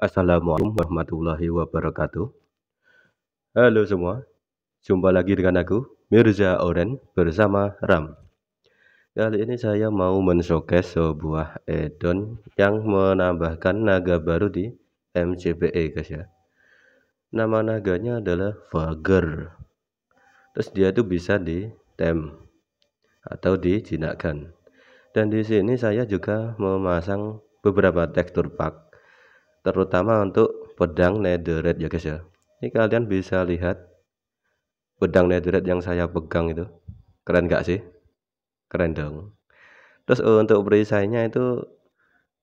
Assalamualaikum warahmatullahi wabarakatuh. Halo semua, jumpa lagi dengan aku Mirza Oren bersama Ram. Kali ini saya mau menshowcase sebuah addon yang menambahkan naga baru di MCPE guys ya. Nama naganya adalah Vager. Terus dia itu bisa di tem atau dijinakkan. Dan di sini saya juga memasang beberapa tekstur pack terutama untuk pedang netherite ya guys ya ini kalian bisa lihat pedang netherite yang saya pegang itu keren gak sih keren dong terus eh, untuk perisainya itu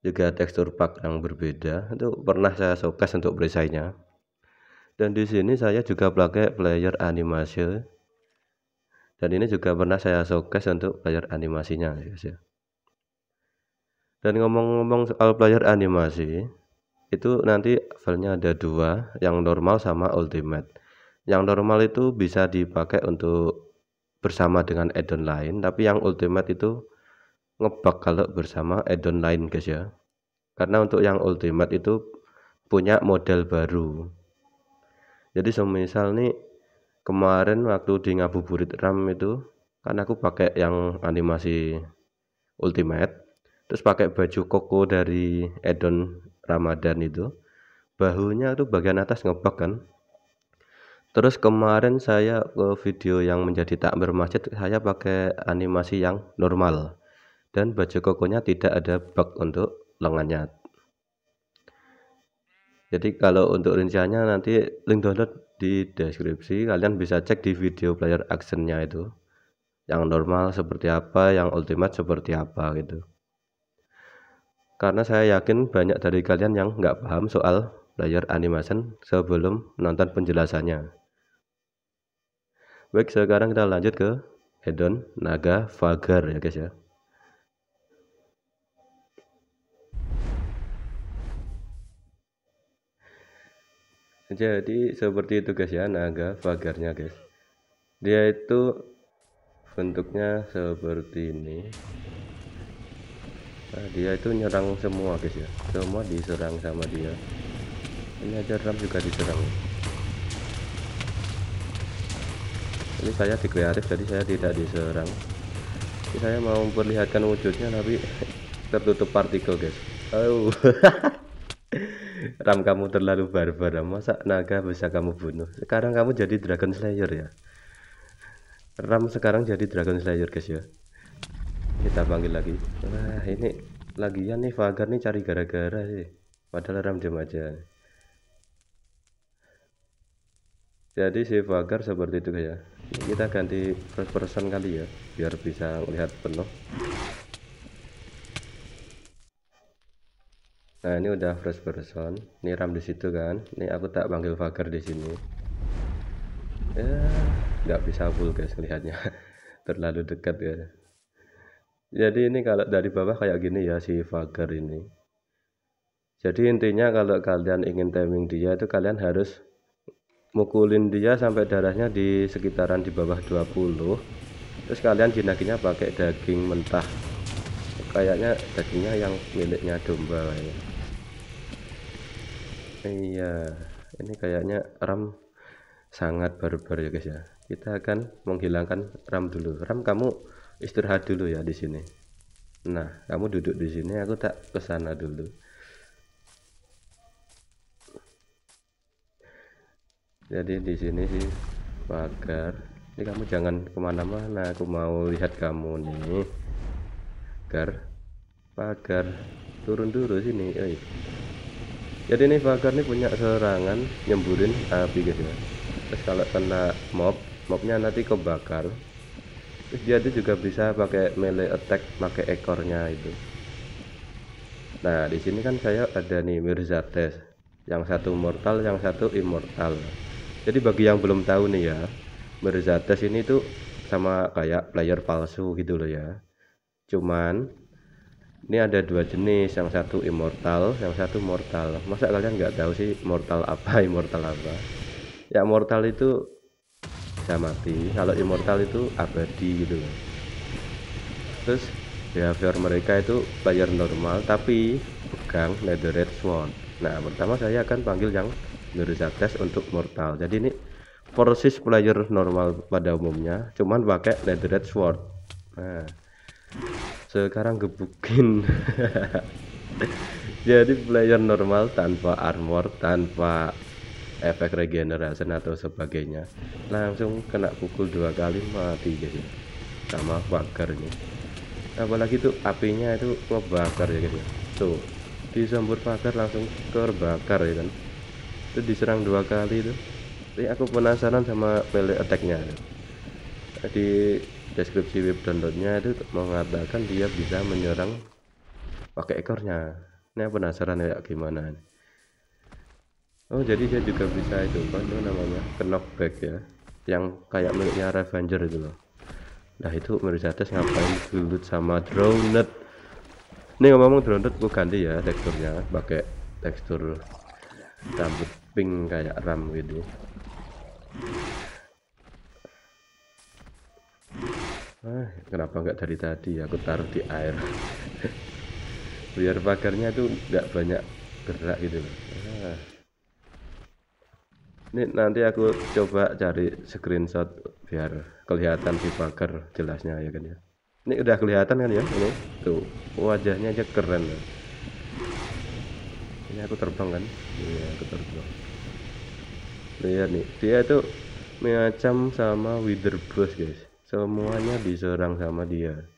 juga tekstur pak yang berbeda itu pernah saya showcase untuk perisainya dan di sini saya juga pakai player animasi dan ini juga pernah saya showcase untuk player animasinya ya guys ya dan ngomong-ngomong soal player animasi itu nanti filenya ada dua yang normal sama ultimate yang normal itu bisa dipakai untuk bersama dengan edon lain tapi yang ultimate itu ngebug kalau bersama edon lain guys ya karena untuk yang ultimate itu punya model baru jadi semisal nih kemarin waktu di ngabuburit RAM itu kan aku pakai yang animasi ultimate terus pakai baju koko dari edon Ramadan itu bahunya itu bagian atas ngebak kan terus kemarin saya ke video yang menjadi tak masjid saya pakai animasi yang normal dan baju kokonya tidak ada bug untuk lengannya jadi kalau untuk rinciannya nanti link download di deskripsi kalian bisa cek di video player actionnya itu yang normal seperti apa yang ultimate seperti apa gitu karena saya yakin banyak dari kalian yang nggak paham soal layer animation sebelum nonton penjelasannya. Baik, sekarang kita lanjut ke Edon Naga Vagar ya guys ya. Jadi seperti itu guys ya Naga Vagarnya guys. Dia itu bentuknya seperti ini nah, dia itu nyerang semua guys ya semua diserang sama dia ini aja Ram juga diserang ini saya di kreatif jadi saya tidak diserang ini saya mau perlihatkan wujudnya tapi tertutup partikel guys oh Ram kamu terlalu barbar masa naga bisa kamu bunuh sekarang kamu jadi dragon slayer ya Ram sekarang jadi dragon slayer guys ya kita panggil lagi wah ini lagian nih Fagar nih cari gara-gara sih padahal Ram jam aja jadi si Fagar seperti itu ya kita ganti first person kali ya biar bisa melihat penuh nah ini udah first person ini Ram di situ kan ini aku tak panggil Fagar di sini ya nggak bisa full guys melihatnya terlalu dekat ya jadi ini kalau dari bawah kayak gini ya si Fager ini. Jadi intinya kalau kalian ingin timing dia itu kalian harus mukulin dia sampai darahnya di sekitaran di bawah 20. Terus kalian jinakinya pakai daging mentah. Kayaknya dagingnya yang miliknya domba ya. Iya, ini kayaknya ram sangat barbar ya guys ya. Kita akan menghilangkan ram dulu. Ram kamu istirahat dulu ya di sini nah kamu duduk di sini aku tak ke sana dulu jadi di sini sih pagar ini kamu jangan kemana-mana aku mau lihat kamu nih pagar pagar turun dulu sini Oi. jadi ini pagar ini punya serangan nyemburin api guys ya terus kalau kena mob mobnya nanti kebakar terus dia itu juga bisa pakai melee attack pakai ekornya itu nah di sini kan saya ada nih Mirzates yang satu mortal yang satu immortal jadi bagi yang belum tahu nih ya Mirzates ini tuh sama kayak player palsu gitu loh ya cuman ini ada dua jenis yang satu immortal yang satu mortal masa kalian nggak tahu sih mortal apa immortal apa ya mortal itu bisa mati kalau immortal itu abadi gitu terus ya, behavior mereka itu player normal tapi pegang leather red sword nah pertama saya akan panggil yang merusak tes untuk mortal jadi ini versus player normal pada umumnya cuman pakai leather sword nah sekarang gebukin jadi player normal tanpa armor tanpa efek regenerasi atau sebagainya langsung kena pukul dua kali mati jadi gitu. sama pagarnya apalagi itu apinya itu kebakar ya kan tuh disembur pagar langsung terbakar ya kan itu diserang dua kali itu tapi aku penasaran sama melee attacknya di deskripsi web downloadnya itu mengatakan dia bisa menyerang pakai ekornya ini penasaran ya gimana nih Oh jadi dia juga bisa itu apa itu namanya knockback ya yang kayak miliknya Revenger itu loh nah itu Mercedes ngapain gelut sama Drowned ini ngomong Drowned gue ganti ya teksturnya pakai tekstur rambut pink kayak ram gitu ah kenapa nggak dari tadi aku taruh di air biar pagarnya tuh nggak banyak gerak gitu loh ah. Ini nanti aku coba cari screenshot biar kelihatan di pagar jelasnya ya kan ya. Ini udah kelihatan kan ya ini. Tuh, wajahnya aja keren. Ini aku terbang kan? Iya, aku terbang. Lihat nih, dia tuh macam sama Witherbus guys. Semuanya diserang sama dia.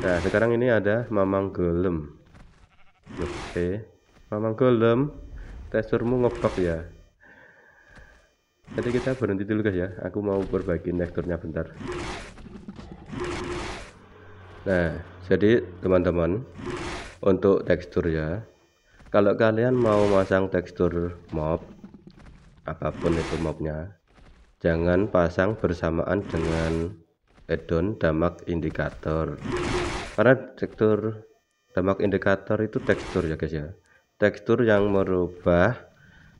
Nah, sekarang ini ada Mamang Golem. Oke. Mamang Golem, teksturmu ngebug ya Nanti kita berhenti dulu guys ya. Aku mau perbaiki teksturnya bentar. Nah, jadi teman-teman, untuk tekstur ya. Kalau kalian mau masang tekstur mob apapun itu mobnya, jangan pasang bersamaan dengan addon damak indikator. Karena tekstur damak indikator itu tekstur ya guys ya. Tekstur yang merubah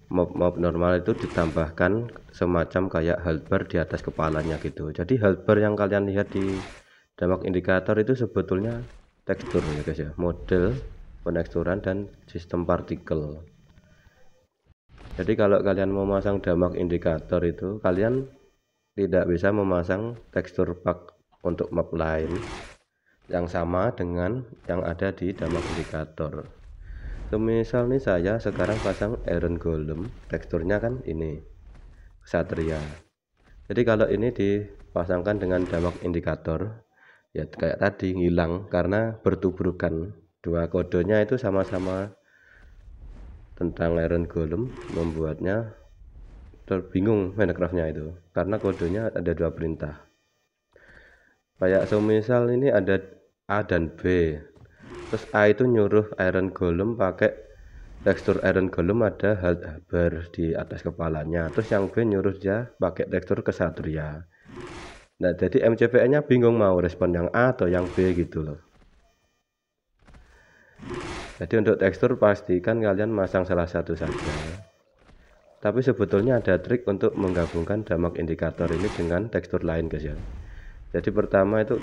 mob mob normal itu ditambahkan semacam kayak halber di atas kepalanya gitu jadi halber yang kalian lihat di damak indikator itu sebetulnya tekstur ya guys ya model peneksturan dan sistem partikel jadi kalau kalian mau pasang damak indikator itu kalian tidak bisa memasang tekstur pack untuk map lain yang sama dengan yang ada di damak indikator semisal nih saya sekarang pasang Iron Golem teksturnya kan ini Satria jadi kalau ini dipasangkan dengan damok indikator ya kayak tadi hilang karena bertubrukan dua kodenya itu sama-sama tentang Iron Golem membuatnya terbingung Minecraftnya itu karena kodenya ada dua perintah kayak semisal ini ada A dan B terus A itu nyuruh Iron Golem pakai tekstur Iron Golem ada halber di atas kepalanya terus yang B nyuruh dia pakai tekstur kesatria nah jadi MCPN nya bingung mau respon yang A atau yang B gitu loh jadi untuk tekstur pastikan kalian masang salah satu saja tapi sebetulnya ada trik untuk menggabungkan damak indikator ini dengan tekstur lain guys ya jadi pertama itu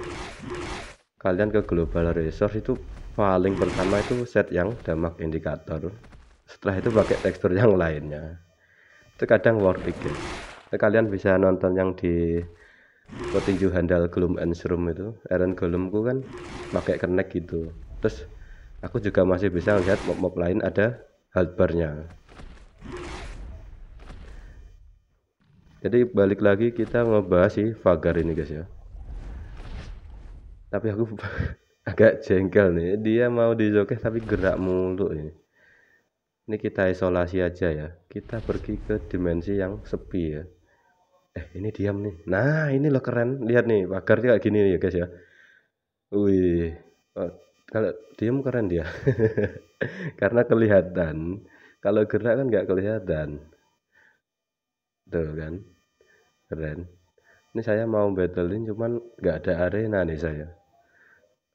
kalian ke global resource itu paling pertama itu set yang damage indikator setelah itu pakai tekstur yang lainnya itu kadang worth it itu kalian bisa nonton yang di petinju handal gloom and shroom itu Aaron Gloomku kan pakai kenek gitu terus aku juga masih bisa lihat mob-mob lain ada halbarnya. jadi balik lagi kita ngebahas si Vagar ini guys ya tapi aku agak jengkel nih dia mau jokes tapi gerak mulu ini ini kita isolasi aja ya kita pergi ke dimensi yang sepi ya eh ini diam nih nah ini lo keren lihat nih pagarnya kayak gini nih ya guys ya wih oh, kalau diam keren dia karena kelihatan kalau gerak kan nggak kelihatan tuh kan keren ini saya mau battlein cuman nggak ada arena nih saya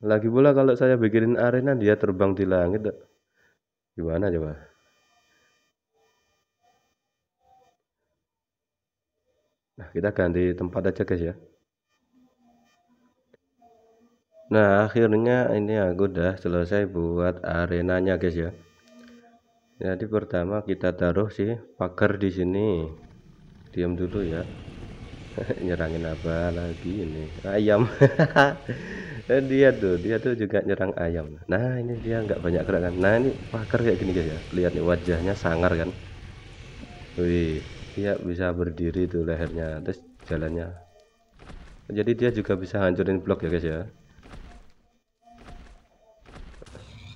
lagi pula kalau saya bikinin arena dia terbang di langit gimana coba nah kita ganti tempat aja guys ya nah akhirnya ini aku udah selesai buat arenanya guys ya jadi pertama kita taruh sih pagar di sini diam dulu ya nyerangin apa lagi ini ayam dan eh, dia tuh dia tuh juga nyerang ayam nah ini dia nggak banyak gerakan nah ini pakar kayak gini guys ya lihat nih wajahnya sangar kan wih dia bisa berdiri tuh lehernya terus jalannya jadi dia juga bisa hancurin blok ya guys ya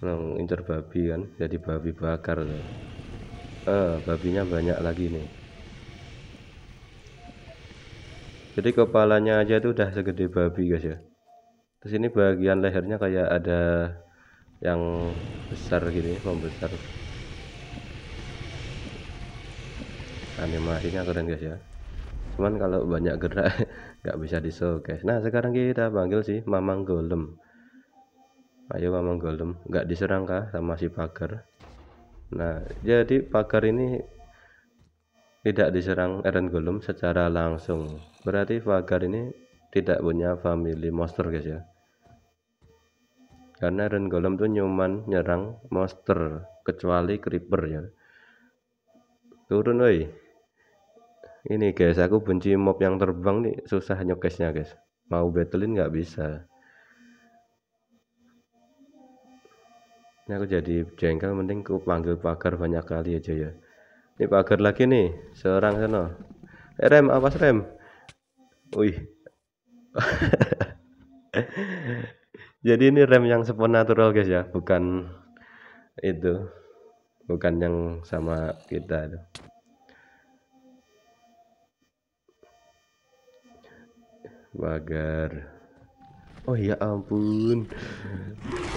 Nong incer babi kan jadi babi bakar tuh eh, babinya banyak lagi nih jadi kepalanya aja tuh udah segede babi guys ya terus ini bagian lehernya kayak ada yang besar gini gitu ya, membesar animasinya keren guys ya cuman kalau banyak gerak nggak bisa di guys. nah sekarang kita panggil sih mamang golem ayo mamang golem nggak diserang kah sama si pagar nah jadi pagar ini tidak diserang Eren Golem secara langsung berarti pagar ini tidak punya family monster guys ya karena Iron Golem tuh nyuman nyerang monster kecuali creeper ya turun woi ini guys aku benci mob yang terbang nih susah nyokesnya guys mau battlein nggak bisa ini aku jadi jengkel mending aku panggil pagar banyak kali aja ya ini pagar lagi nih seorang sana eh, rem apa rem wih jadi ini rem yang spon natural guys ya bukan itu bukan yang sama kita itu bagar oh ya ampun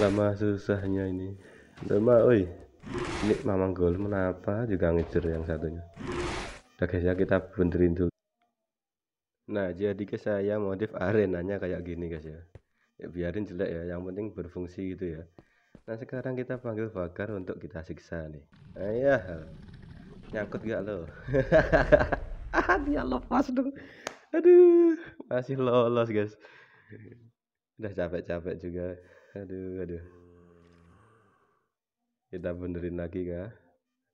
lama susahnya ini lama oi ini mamang gol kenapa juga ngejar yang satunya udah guys ya kita benerin dulu nah jadi ke saya modif arenanya kayak gini guys ya Ya, biarin jelek ya yang penting berfungsi gitu ya nah sekarang kita panggil bakar untuk kita siksa nih ayah iya. nyangkut gak lo ah dia lepas dong aduh masih lolos guys udah capek-capek juga aduh aduh kita benerin lagi kah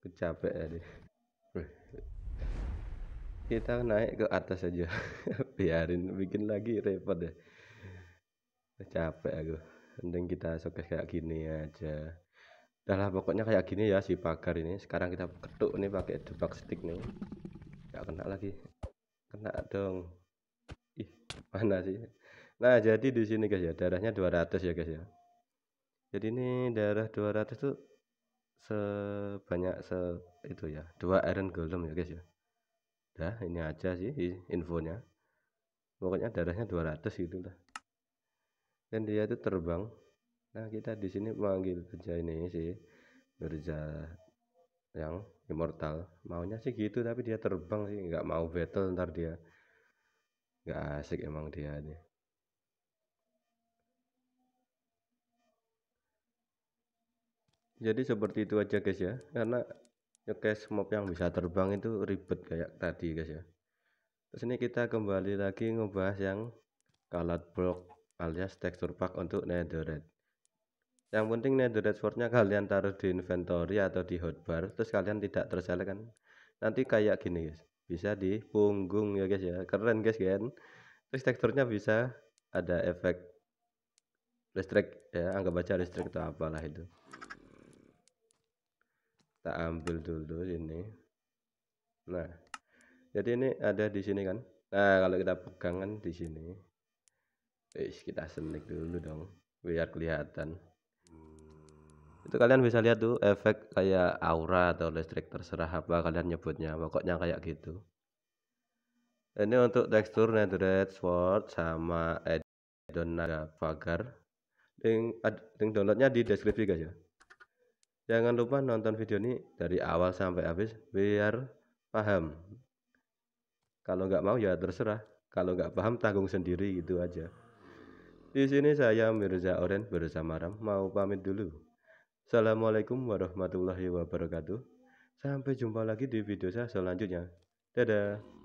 Kecapek ya deh kita naik ke atas aja biarin bikin lagi repot deh udah capek aku mending kita showcase kayak gini aja udah lah pokoknya kayak gini ya si pagar ini sekarang kita ketuk nih pakai jebak stick nih gak kena lagi kena dong ih mana sih nah jadi di sini guys ya darahnya 200 ya guys ya jadi ini darah 200 tuh sebanyak se itu ya dua iron golem ya guys ya dah ini aja sih infonya pokoknya darahnya 200 gitu lah dan dia itu terbang nah kita di sini memanggil kerja ini sih kerja yang immortal maunya sih gitu tapi dia terbang sih nggak mau battle ntar dia nggak asik emang dia ini. jadi seperti itu aja guys ya karena ya guys mob yang bisa terbang itu ribet kayak tadi guys ya terus ini kita kembali lagi ngebahas yang kalat blok alias tekstur pack untuk netherite yang penting netherite swordnya kalian taruh di inventory atau di hotbar terus kalian tidak terselek kan nanti kayak gini guys bisa di punggung ya guys ya keren guys kan terus teksturnya bisa ada efek listrik ya anggap aja listrik atau apalah itu kita ambil dulu ini nah jadi ini ada di sini kan nah kalau kita pegangan di sini Wih, kita senik dulu dong biar kelihatan hmm. itu kalian bisa lihat tuh efek kayak aura atau listrik terserah apa kalian nyebutnya pokoknya kayak gitu ini untuk tekstur netherite Sword sama addon Naga Pagar link, link downloadnya di deskripsi guys ya jangan lupa nonton video ini dari awal sampai habis biar paham kalau nggak mau ya terserah kalau nggak paham tanggung sendiri gitu aja di sini saya Mirza Oren bersama Ram mau pamit dulu. Assalamualaikum warahmatullahi wabarakatuh. Sampai jumpa lagi di video saya selanjutnya. Dadah.